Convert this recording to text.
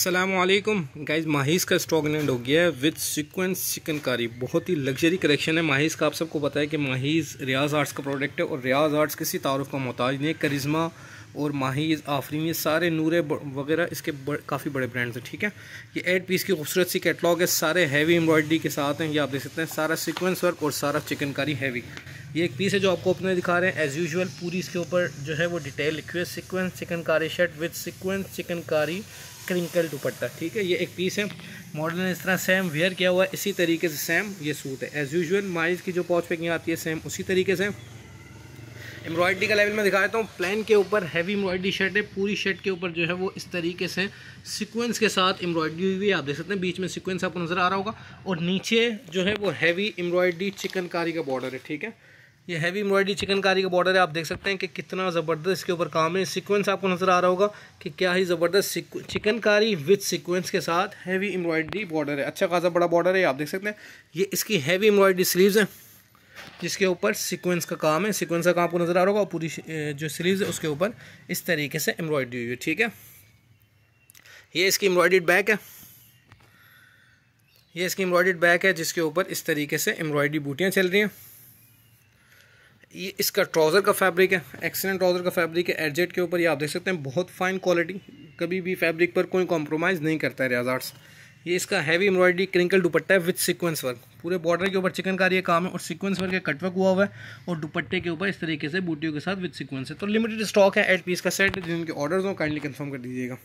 सलामकुम गाइज माहिस का stock land हो गया है विद सीक्वेंस चिकनकारी बहुत ही लग्जरी कलेक्शन है माहिस का आप सबको पता है कि माहिस रियाज आर्ट्स का प्रोडक्ट है और रियाज आर्ट्स किसी तारुफ़ का मोहताज नहीं है करिश्मा और माहिज आफरीन ये सारे नूर वगैरह इसके बड़, काफ़ी बड़े ब्रांड्स हैं ठीक है ये एट पीस की खूबसूरत सी कैटलॉग है सारे हैवी एम्ब्रॉयडरी के साथ हैं ये आप देख सकते हैं सारा सिक्वेंस वर्क और सारा चिकनकारी हैवी ये एक पीस है जो आपको अपने दिखा रहे हैं एज़ यूजल पूरी इसके ऊपर जो है वो डिटेल लिखी हुई है sequence chikankari shirt with sequence chikankari crinkle dupatta ठीक है ये एक पीस है मॉडल ने इस तरह सेम वेयर किया हुआ है इसी तरीके से सेम ये सूट है एज़ यूजल माइज की जो पॉच पैकिंग आती है सेम उसी तरीके से एम्ब्रॉयडरी का लेवल में दिखा देता हूँ तो प्लान के ऊपर हैवी एम्ब्रॉयडरी शर्ट है पूरी शर्ट के ऊपर जो है वो इस तरीके से सीक्वेंस के साथ एम्ब्रॉयडरी हुई है आप देख सकते हैं बीच में सीक्वेंस आपको नज़र आ रहा होगा और नीचे जो है वो हैवी एम्ब्रॉयडरी चिकनकारी का बॉर्डर है ठीक है ये हैवी एम्ब्रॉयडरी चिकनकारी का बॉर्डर है आप देख सकते हैं कि कितना ज़बरदस्त इसके ऊपर काम है सीक्वेंस आपको नज़र आ रहा होगा कि क्या ही ज़बरदस्त चिकनकारी विथ सीक्वेंस के साथ हैवी एम्ब्रॉयडरी बॉर्डर है अच्छा खासा बड़ा बॉर्डर है आप देख सकते हैं ये इसकी हैवी एम्ब्रॉयडरी स्लीव्स हैं जिसके ऊपर सीक्वेंस का काम है सीक्वेंस का काम आपको नज़र आ रहा होगा पूरी जो स्लीव है उसके ऊपर इस तरीके से एम्ब्रॉयडरी हुई है ठीक है ये इसकी एम्ब्रॉयडर्ड बैक है ये इसकी एम्ब्रॉयडर्ड बैक है जिसके ऊपर इस तरीके से एम्ब्रॉयडरी बूटियाँ चल रही हैं ये इसका ट्राउज़र का फैब्रिक है एक्सेलेंट ट्राउज़र का फैब्रिक है एडजेट के ऊपर ये आप देख सकते हैं बहुत फाइन क्वालिटी कभी भी फैब्रिक पर कोई कॉम्प्रोमाइज़ नहीं करता है रियाजार्ट्स ये इसका हैवी एम्ब्रॉयडरी क्रिंकल दुपट्टा है विथ सीक्वेंस वर्क पूरे बॉर्डर के ऊपर चिकन का काम है और सीक्वेंस वर्क का कटवर्क हुआ हुआ है और दुपट्टे के ऊपर इस तरीके से बूटियों के साथ विथ सीक्वेंस है तो लिमिटेड स्टॉक है एट पीस का सेट जिनके ऑर्डर हो काइंडली कन्फर्म कर दीजिएगा